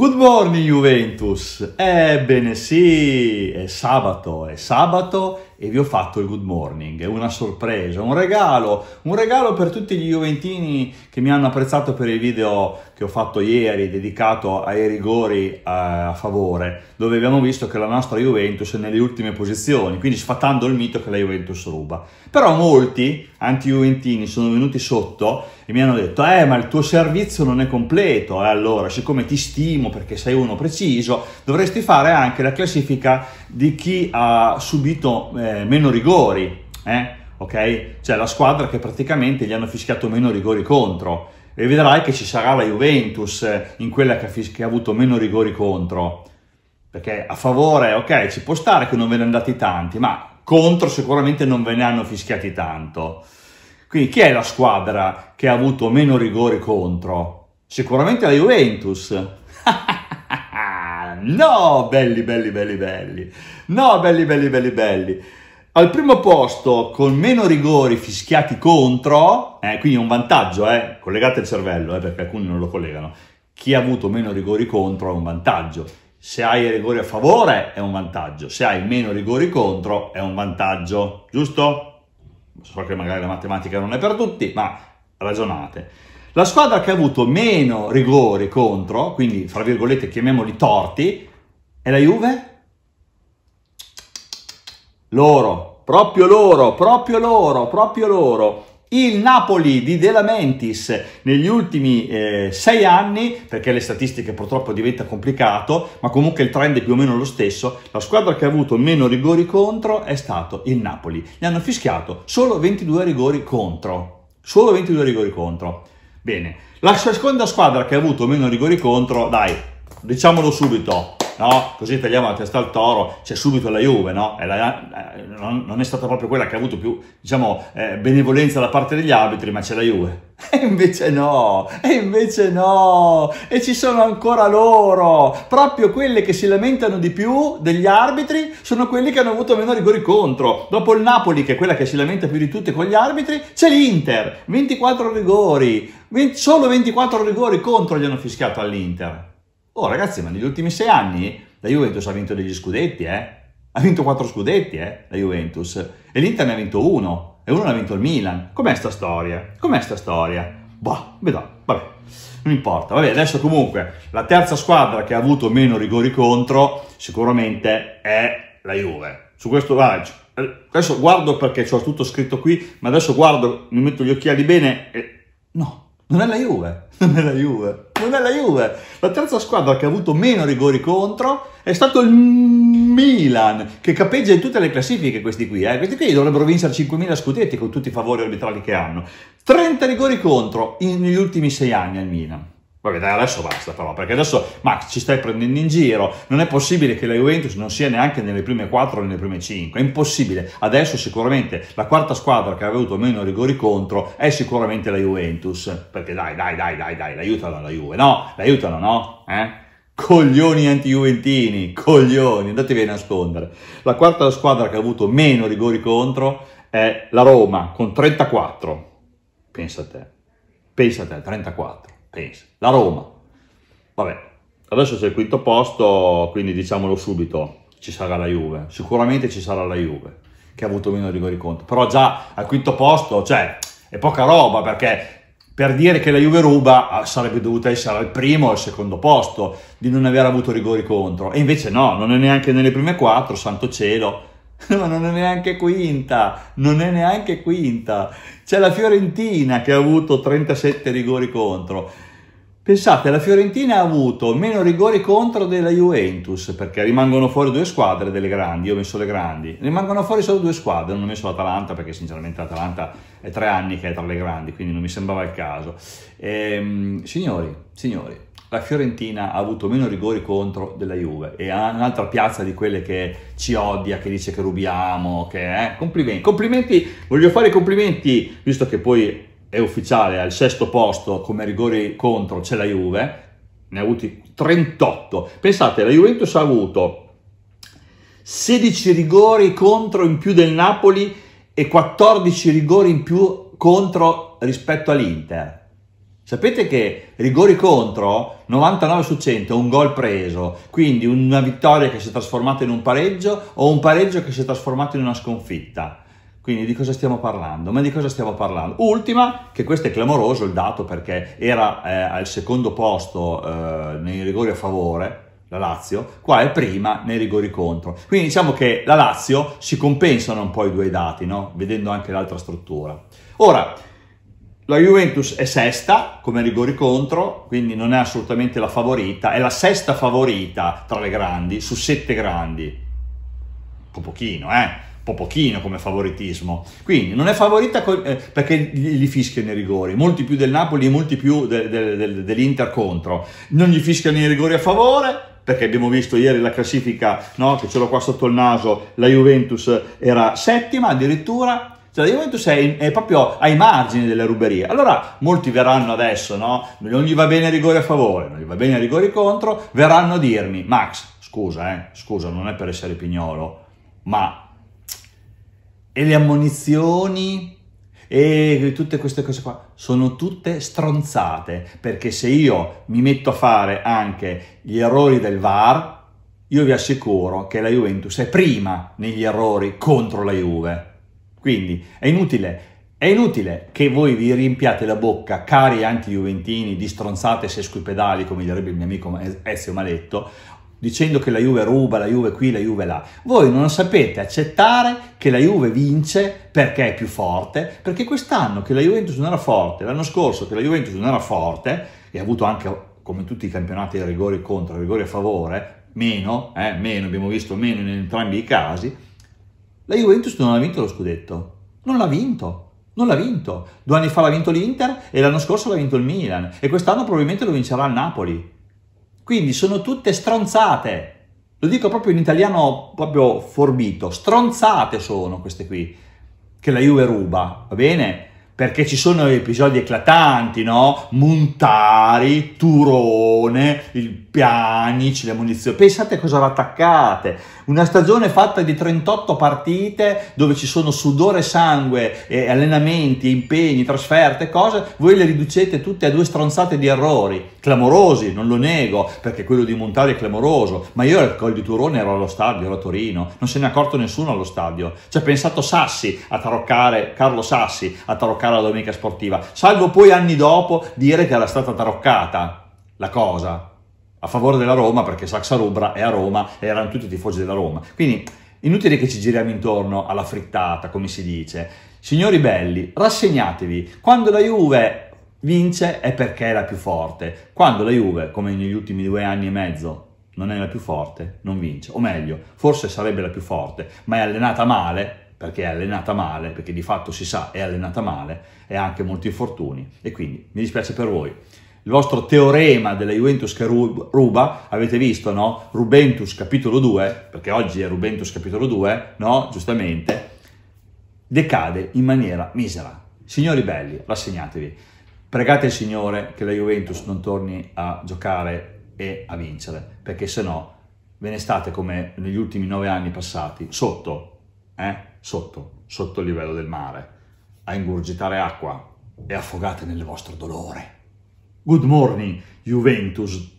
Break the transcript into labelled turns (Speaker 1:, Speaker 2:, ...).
Speaker 1: Good morning Juventus. Ebbene eh, sì, è sabato, è sabato. e vi ho fatto il good morning, una sorpresa, un regalo, un regalo per tutti gli Juventini che mi hanno apprezzato per il video che ho fatto ieri dedicato ai rigori eh, a favore, dove abbiamo visto che la nostra Juventus è nelle ultime posizioni, quindi sfatando il mito che la Juventus ruba. Però molti anti-Juventini sono venuti sotto e mi hanno detto eh ma il tuo servizio non è completo, e eh, allora siccome ti stimo perché sei uno preciso, dovresti fare anche la classifica di chi ha subito... Eh, eh, meno rigori, eh? ok? Cioè la squadra che praticamente gli hanno fischiato meno rigori contro. E vedrai che ci sarà la Juventus eh, in quella che ha, fis- che ha avuto meno rigori contro. Perché a favore, ok, ci può stare che non ve ne andati tanti, ma contro sicuramente non ve ne hanno fischiati tanto. Quindi chi è la squadra che ha avuto meno rigori contro? Sicuramente la Juventus. no, belli, belli, belli, belli. No, belli, belli, belli, belli. Al primo posto, con meno rigori fischiati contro, eh, quindi è un vantaggio, eh, collegate il cervello, eh, perché alcuni non lo collegano, chi ha avuto meno rigori contro è un vantaggio. Se hai rigori a favore è un vantaggio, se hai meno rigori contro è un vantaggio, giusto? So che magari la matematica non è per tutti, ma ragionate. La squadra che ha avuto meno rigori contro, quindi fra virgolette chiamiamoli torti, è la Juve? loro, proprio loro, proprio loro, proprio loro. Il Napoli di De Lamentis negli ultimi eh, sei anni, perché le statistiche purtroppo diventa complicato, ma comunque il trend è più o meno lo stesso, la squadra che ha avuto meno rigori contro è stato il Napoli. Ne hanno fischiato solo 22 rigori contro. Solo 22 rigori contro. Bene, la seconda squadra che ha avuto meno rigori contro, dai, diciamolo subito, no? Così tagliamo la testa al toro, c'è subito la Juve, no? La, eh, non è stata proprio quella che ha avuto più, diciamo, eh, benevolenza da parte degli arbitri, ma c'è la Juve. E invece no, e invece no, e ci sono ancora loro. Proprio quelle che si lamentano di più degli arbitri sono quelli che hanno avuto meno rigori contro. Dopo il Napoli, che è quella che si lamenta più di tutte con gli arbitri, c'è l'Inter, 24 rigori, solo 24 rigori contro gli hanno fischiato all'Inter. Oh ragazzi, ma negli ultimi sei anni la Juventus ha vinto degli scudetti, eh? Ha vinto quattro scudetti, eh, la Juventus. E l'Inter ne ha vinto uno, e uno l'ha vinto il Milan. Com'è sta storia? Com'è sta storia? Boh, vedrò, vabbè, non importa. Vabbè, adesso comunque la terza squadra che ha avuto meno rigori contro sicuramente è la Juve. Su questo raggio. Adesso guardo perché c'ho tutto scritto qui, ma adesso guardo, mi metto gli occhiali bene e... No, non è la Juve, non è la Juve, non è la Juve. La terza squadra che ha avuto meno rigori contro è stato il Milan, che capeggia in tutte le classifiche questi qui. Eh. Questi qui dovrebbero vincere 5.000 scudetti con tutti i favori arbitrali che hanno. 30 rigori contro in, negli ultimi 6 anni al Milan. Vabbè, dai, adesso basta però, perché adesso Max ci stai prendendo in giro. Non è possibile che la Juventus non sia neanche nelle prime 4 o nelle prime 5. È impossibile. Adesso sicuramente la quarta squadra che ha avuto meno rigori contro è sicuramente la Juventus. Perché dai, dai, dai, dai, dai, l'aiutano la Juve. No, l'aiutano, no? Eh? Coglioni anti-juventini, coglioni, andatevi a nascondere. La quarta squadra che ha avuto meno rigori contro è la Roma, con 34. Pensa a te. Pensa a te, 34 pensa. La Roma, vabbè, adesso c'è il quinto posto, quindi diciamolo subito, ci sarà la Juve, sicuramente ci sarà la Juve, che ha avuto meno rigori contro, però già al quinto posto, cioè, è poca roba, perché per dire che la Juve ruba ah, sarebbe dovuta essere al primo o al secondo posto, di non aver avuto rigori contro, e invece no, non è neanche nelle prime quattro, santo cielo, ma non è neanche quinta, non è neanche quinta. C'è la Fiorentina che ha avuto 37 rigori contro. Pensate, la Fiorentina ha avuto meno rigori contro della Juventus, perché rimangono fuori due squadre delle grandi, io ho messo le grandi, rimangono fuori solo due squadre, non ho messo l'Atalanta perché sinceramente l'Atalanta è tre anni che è tra le grandi, quindi non mi sembrava il caso. Ehm, signori, signori, la Fiorentina ha avuto meno rigori contro della Juve e ha un'altra piazza di quelle che ci odia, che dice che rubiamo, che eh, complimenti. Complimenti, voglio fare i complimenti, visto che poi è ufficiale al sesto posto come rigori contro c'è la Juve, ne ha avuti 38. Pensate, la Juventus ha avuto 16 rigori contro in più del Napoli e 14 rigori in più contro rispetto all'Inter. Sapete che rigori contro, 99 su 100, un gol preso, quindi una vittoria che si è trasformata in un pareggio o un pareggio che si è trasformato in una sconfitta. Quindi di cosa stiamo parlando? Ma di cosa stiamo parlando? Ultima, che questo è clamoroso il dato perché era eh, al secondo posto eh, nei rigori a favore, la Lazio, qua è prima nei rigori contro. Quindi diciamo che la Lazio si compensano un po' i due dati, no? vedendo anche l'altra struttura. Ora, la Juventus è sesta come rigori contro, quindi non è assolutamente la favorita, è la sesta favorita tra le grandi, su sette grandi. Un po' pochino, eh? Un po' pochino come favoritismo. Quindi non è favorita co- eh, perché gli fischiano i rigori, molti più del Napoli e molti più de- de- de- dell'Inter contro. Non gli fischiano i rigori a favore, perché abbiamo visto ieri la classifica, no? che ce l'ho qua sotto il naso, la Juventus era settima addirittura, cioè, dal momento sei è proprio ai margini delle ruberie. Allora, molti verranno adesso, no? Non gli va bene il rigore a favore, non gli va bene il rigore contro, verranno a dirmi, Max, scusa, eh, scusa, non è per essere pignolo, ma... E le ammonizioni? e tutte queste cose qua sono tutte stronzate perché se io mi metto a fare anche gli errori del VAR io vi assicuro che la Juventus è prima negli errori contro la Juve quindi è inutile, è inutile che voi vi riempiate la bocca, cari anti-juventini, di stronzate sesquipedali, come direbbe il mio amico Ezio Maletto, dicendo che la Juve ruba, la Juve qui, la Juve là. Voi non sapete accettare che la Juve vince perché è più forte, perché quest'anno che la Juventus non era forte, l'anno scorso che la Juventus non era forte, e ha avuto anche, come tutti i campionati, rigori contro, rigori a favore, meno, eh, meno, abbiamo visto meno in entrambi i casi, la Juventus non ha vinto lo scudetto. Non l'ha vinto. Non l'ha vinto. Due anni fa l'ha vinto l'Inter e l'anno scorso l'ha vinto il Milan. E quest'anno probabilmente lo vincerà il Napoli. Quindi sono tutte stronzate. Lo dico proprio in italiano proprio forbito. Stronzate sono queste qui. Che la Juve ruba, va bene? Perché ci sono episodi eclatanti, no? Montari, Turone, il pianici, le munizioni. Pensate cosa attaccate. Una stagione fatta di 38 partite dove ci sono sudore, sangue, eh, allenamenti, impegni, trasferte, cose, voi le riducete tutte a due stronzate di errori, clamorosi, non lo nego, perché quello di Montari è clamoroso, ma io al Col di Turone ero allo stadio, ero a Torino, non se ne è accorto nessuno allo stadio. Ci ha pensato Sassi a taroccare, Carlo Sassi a taroccare la domenica sportiva, salvo poi anni dopo dire che era stata taroccata la cosa a favore della Roma perché Saxa Rubra è a Roma e erano tutti tifosi della Roma. Quindi inutile che ci giriamo intorno alla frittata, come si dice. Signori belli, rassegnatevi, quando la Juve vince è perché è la più forte, quando la Juve, come negli ultimi due anni e mezzo, non è la più forte, non vince, o meglio, forse sarebbe la più forte, ma è allenata male, perché è allenata male, perché di fatto si sa è allenata male, e ha anche molti infortuni, e quindi mi dispiace per voi il vostro teorema della Juventus che ruba, avete visto, no? Rubentus capitolo 2, perché oggi è Rubentus capitolo 2, no? Giustamente, decade in maniera misera. Signori belli, rassegnatevi. Pregate il Signore che la Juventus non torni a giocare e a vincere, perché se no ve ne state come negli ultimi nove anni passati, sotto, eh? Sotto, sotto il livello del mare, a ingurgitare acqua e affogate nel vostro dolore. Good morning, Juventus.